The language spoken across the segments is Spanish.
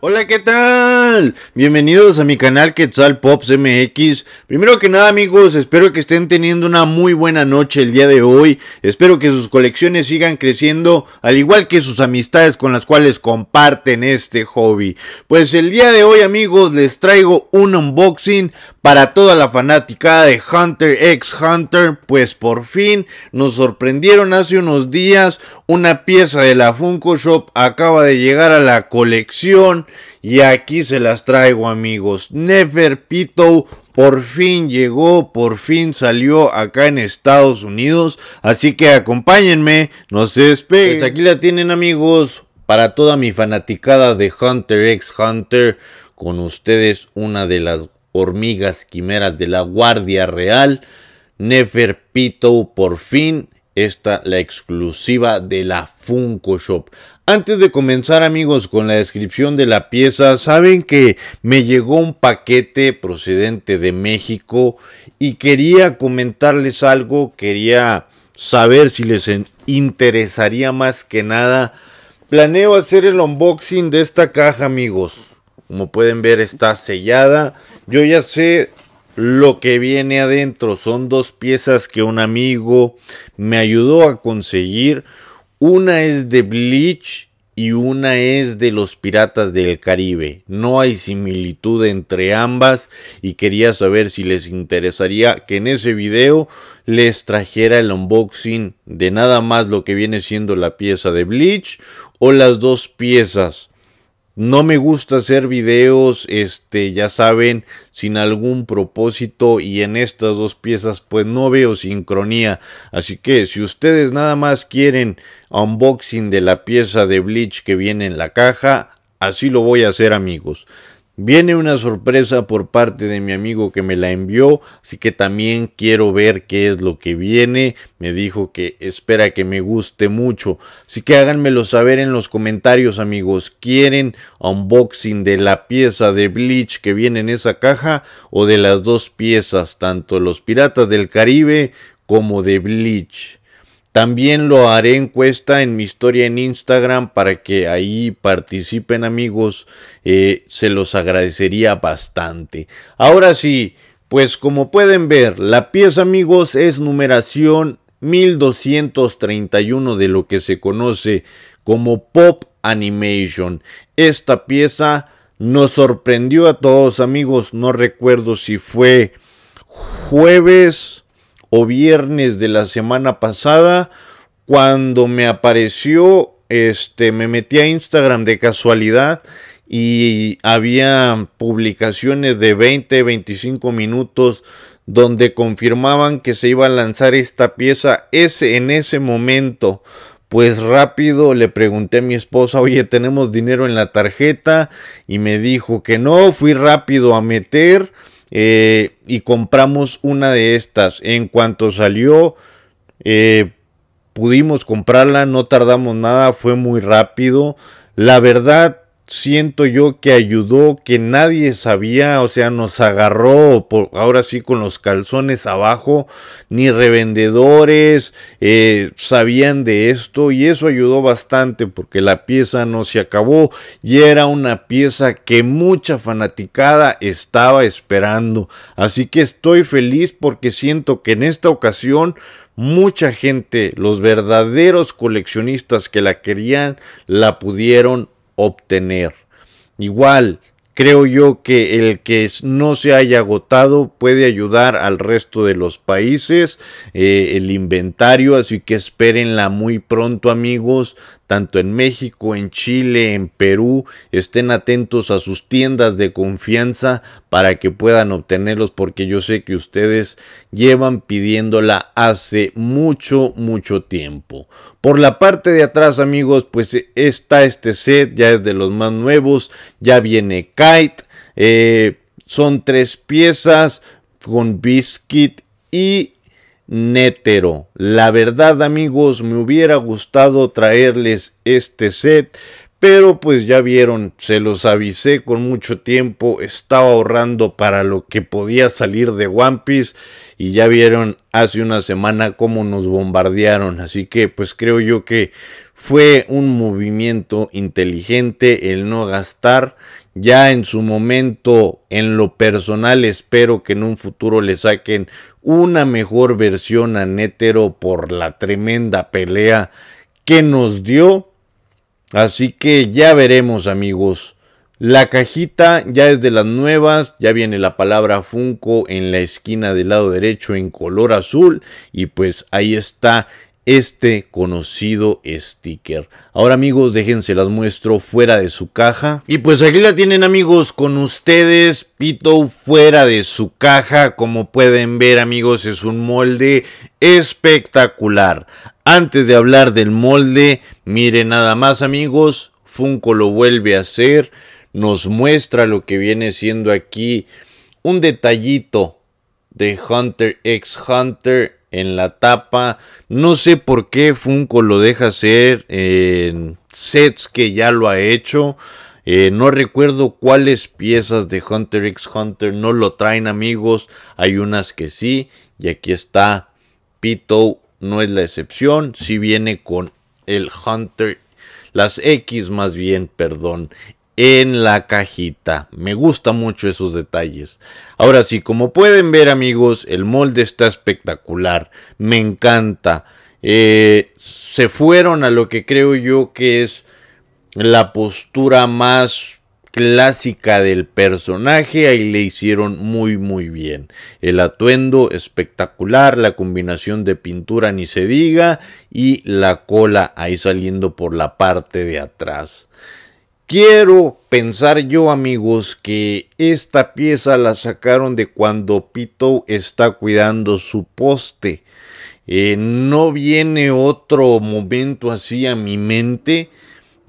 Hola, ¿qué tal? Bienvenidos a mi canal Quetzal Pops MX. Primero que nada, amigos, espero que estén teniendo una muy buena noche el día de hoy. Espero que sus colecciones sigan creciendo, al igual que sus amistades con las cuales comparten este hobby. Pues el día de hoy, amigos, les traigo un unboxing para toda la fanática de Hunter x Hunter, pues por fin nos sorprendieron hace unos días una pieza de la Funko Shop acaba de llegar a la colección y aquí se las traigo amigos. Pito por fin llegó, por fin salió acá en Estados Unidos. Así que acompáñenme, no se despeguen. Pues aquí la tienen amigos, para toda mi fanaticada de Hunter x Hunter. Con ustedes una de las hormigas quimeras de la Guardia Real. Pito por fin esta la exclusiva de la Funko Shop. Antes de comenzar amigos con la descripción de la pieza, saben que me llegó un paquete procedente de México y quería comentarles algo, quería saber si les interesaría más que nada. Planeo hacer el unboxing de esta caja amigos. Como pueden ver está sellada. Yo ya sé lo que viene adentro son dos piezas que un amigo me ayudó a conseguir. Una es de Bleach y una es de los Piratas del Caribe. No hay similitud entre ambas y quería saber si les interesaría que en ese video les trajera el unboxing de nada más lo que viene siendo la pieza de Bleach o las dos piezas no me gusta hacer videos, este, ya saben, sin algún propósito y en estas dos piezas pues no veo sincronía. Así que si ustedes nada más quieren unboxing de la pieza de Bleach que viene en la caja, así lo voy a hacer amigos. Viene una sorpresa por parte de mi amigo que me la envió, así que también quiero ver qué es lo que viene. Me dijo que espera que me guste mucho. Así que háganmelo saber en los comentarios amigos. ¿Quieren unboxing de la pieza de Bleach que viene en esa caja o de las dos piezas, tanto los Piratas del Caribe como de Bleach? También lo haré encuesta en mi historia en Instagram para que ahí participen amigos. Eh, se los agradecería bastante. Ahora sí, pues como pueden ver, la pieza amigos es numeración 1231 de lo que se conoce como Pop Animation. Esta pieza nos sorprendió a todos amigos. No recuerdo si fue jueves viernes de la semana pasada cuando me apareció, este, me metí a Instagram de casualidad y había publicaciones de 20, 25 minutos donde confirmaban que se iba a lanzar esta pieza ese en ese momento. Pues rápido le pregunté a mi esposa, oye, ¿tenemos dinero en la tarjeta? Y me dijo que no, fui rápido a meter. Eh, y compramos una de estas. En cuanto salió, eh, pudimos comprarla, no tardamos nada, fue muy rápido. La verdad, siento yo que ayudó, que nadie sabía, o sea, nos agarró ahora sí con los calzones abajo, ni revendedores eh, sabían de esto y eso ayudó bastante porque la pieza no se acabó y era una pieza que mucha fanaticada estaba esperando. Así que estoy feliz porque siento que en esta ocasión mucha gente, los verdaderos coleccionistas que la querían, la pudieron obtener. Igual, creo yo que el que no se haya agotado puede ayudar al resto de los países eh, el inventario, así que espérenla muy pronto amigos tanto en México, en Chile, en Perú, estén atentos a sus tiendas de confianza para que puedan obtenerlos porque yo sé que ustedes llevan pidiéndola hace mucho, mucho tiempo. Por la parte de atrás amigos, pues eh, está este set, ya es de los más nuevos, ya viene Kite, eh, son tres piezas con Biscuit y Nétero. La verdad amigos, me hubiera gustado traerles este set, pero pues ya vieron, se los avisé con mucho tiempo, estaba ahorrando para lo que podía salir de One Piece y ya vieron hace una semana cómo nos bombardearon, así que pues creo yo que fue un movimiento inteligente el no gastar. Ya en su momento, en lo personal, espero que en un futuro le saquen una mejor versión a Nétero por la tremenda pelea que nos dio. Así que ya veremos, amigos. La cajita ya es de las nuevas, ya viene la palabra Funko en la esquina del lado derecho en color azul y pues ahí está este conocido sticker. Ahora amigos, déjense las muestro fuera de su caja. Y pues aquí la tienen amigos con ustedes, Pito fuera de su caja. Como pueden ver amigos, es un molde espectacular. Antes de hablar del molde, miren nada más amigos, Funko lo vuelve a hacer, nos muestra lo que viene siendo aquí un detallito de Hunter x Hunter en la tapa. No sé por qué Funko lo deja hacer en sets que ya lo ha hecho. Eh, no recuerdo cuáles piezas de Hunter x Hunter no lo traen amigos. Hay unas que sí. Y aquí está. Pito no es la excepción. Si viene con el Hunter. Las X más bien, perdón en la cajita. Me gusta mucho esos detalles. Ahora sí, como pueden ver amigos, el molde está espectacular. Me encanta. Eh, se fueron a lo que creo yo que es la postura más clásica del personaje. Ahí le hicieron muy muy bien. El atuendo espectacular, la combinación de pintura ni se diga y la cola ahí saliendo por la parte de atrás. Quiero pensar yo, amigos, que esta pieza la sacaron de cuando Pito está cuidando su poste. Eh, no viene otro momento así a mi mente.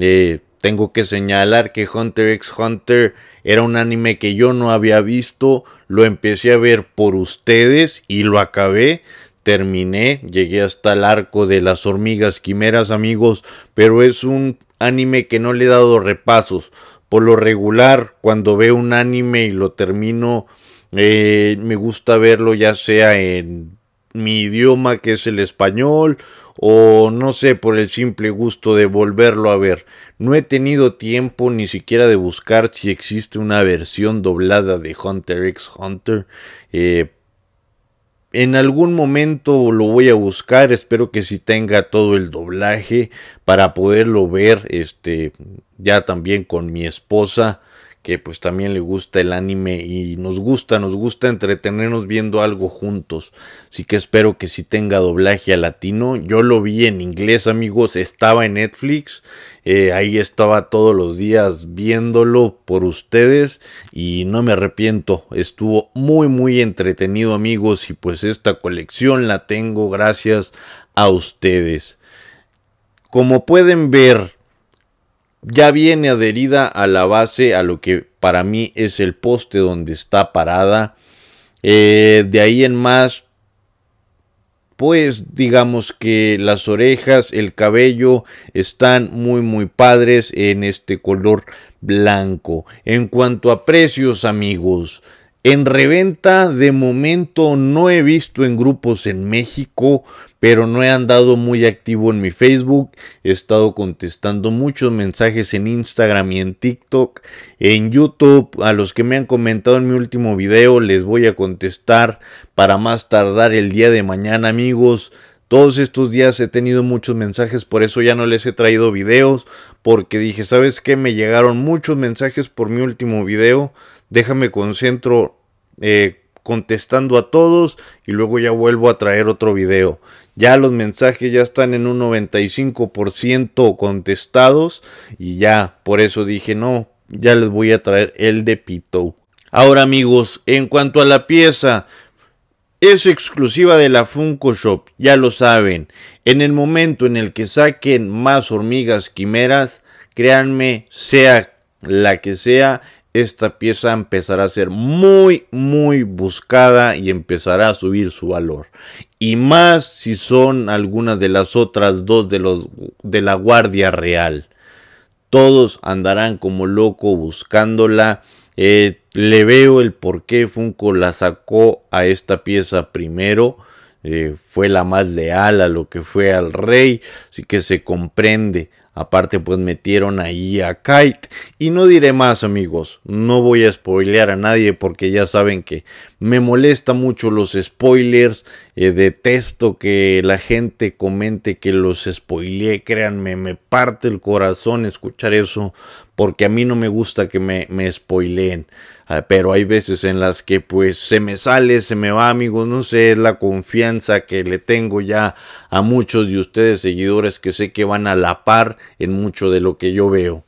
Eh, tengo que señalar que Hunter x Hunter era un anime que yo no había visto. Lo empecé a ver por ustedes y lo acabé terminé, llegué hasta el arco de las hormigas quimeras, amigos, pero es un anime que no le he dado repasos. Por lo regular, cuando veo un anime y lo termino, eh, me gusta verlo ya sea en mi idioma que es el español o no sé por el simple gusto de volverlo a ver. No he tenido tiempo ni siquiera de buscar si existe una versión doblada de Hunter x Hunter eh, en algún momento lo voy a buscar, espero que si tenga todo el doblaje para poderlo ver, este, ya también con mi esposa que pues también le gusta el anime y nos gusta, nos gusta entretenernos viendo algo juntos. Así que espero que sí tenga doblaje a latino. Yo lo vi en inglés, amigos, estaba en Netflix. Eh, ahí estaba todos los días viéndolo por ustedes y no me arrepiento. Estuvo muy, muy entretenido, amigos, y pues esta colección la tengo gracias a ustedes. Como pueden ver, ya viene adherida a la base, a lo que para mí es el poste donde está parada. Eh, de ahí en más, pues digamos que las orejas, el cabello están muy muy padres en este color blanco. En cuanto a precios amigos, en reventa de momento no he visto en grupos en México pero no he andado muy activo en mi Facebook, he estado contestando muchos mensajes en Instagram y en TikTok, en YouTube, a los que me han comentado en mi último video les voy a contestar para más tardar el día de mañana amigos. Todos estos días he tenido muchos mensajes, por eso ya no les he traído videos, porque dije, ¿sabes qué? Me llegaron muchos mensajes por mi último video, déjame concentro eh, contestando a todos y luego ya vuelvo a traer otro video. Ya los mensajes ya están en un 95% contestados y ya por eso dije no, ya les voy a traer el de Pito. Ahora amigos, en cuanto a la pieza, es exclusiva de la Funko Shop, ya lo saben. En el momento en el que saquen más hormigas quimeras, créanme, sea la que sea, esta pieza empezará a ser muy, muy buscada y empezará a subir su valor y más si son algunas de las otras dos de, los, de la Guardia Real. Todos andarán como loco buscándola. Eh, le veo el por qué Funko la sacó a esta pieza primero. Eh, fue la más leal a lo que fue al rey, así que se comprende. Aparte, pues metieron ahí a Kite. Y no diré más, amigos. No voy a spoilear a nadie porque ya saben que me molesta mucho los spoilers. Eh, detesto que la gente comente que los spoileé. Créanme, me parte el corazón escuchar eso porque a mí no me gusta que me, me spoileen. Ah, pero hay veces en las que pues se me sale, se me va amigos, no sé, es la confianza que le tengo ya a muchos de ustedes seguidores que sé que van a la par en mucho de lo que yo veo.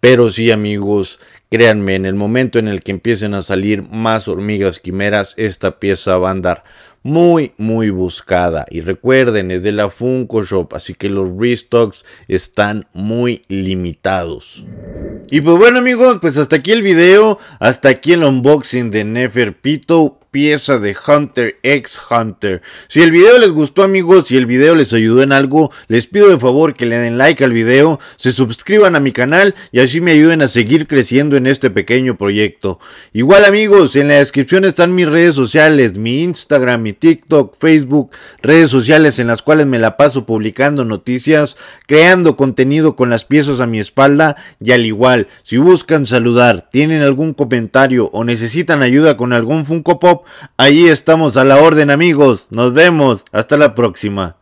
Pero sí amigos, créanme, en el momento en el que empiecen a salir más hormigas quimeras, esta pieza va a andar muy, muy buscada. Y recuerden, es de la Funko Shop, así que los restocks están muy limitados. Y pues bueno amigos, pues hasta aquí el video, hasta aquí el unboxing de Pito pieza de Hunter x Hunter. Si el video les gustó amigos, si el video les ayudó en algo, les pido de favor que le den like al video, se suscriban a mi canal y así me ayuden a seguir creciendo en este pequeño proyecto. Igual amigos, en la descripción están mis redes sociales, mi Instagram, mi TikTok, Facebook, redes sociales en las cuales me la paso publicando noticias, creando contenido con las piezas a mi espalda y al igual, si buscan saludar, tienen algún comentario o necesitan ayuda con algún Funko Pop, Allí estamos a la orden amigos. Nos vemos. Hasta la próxima.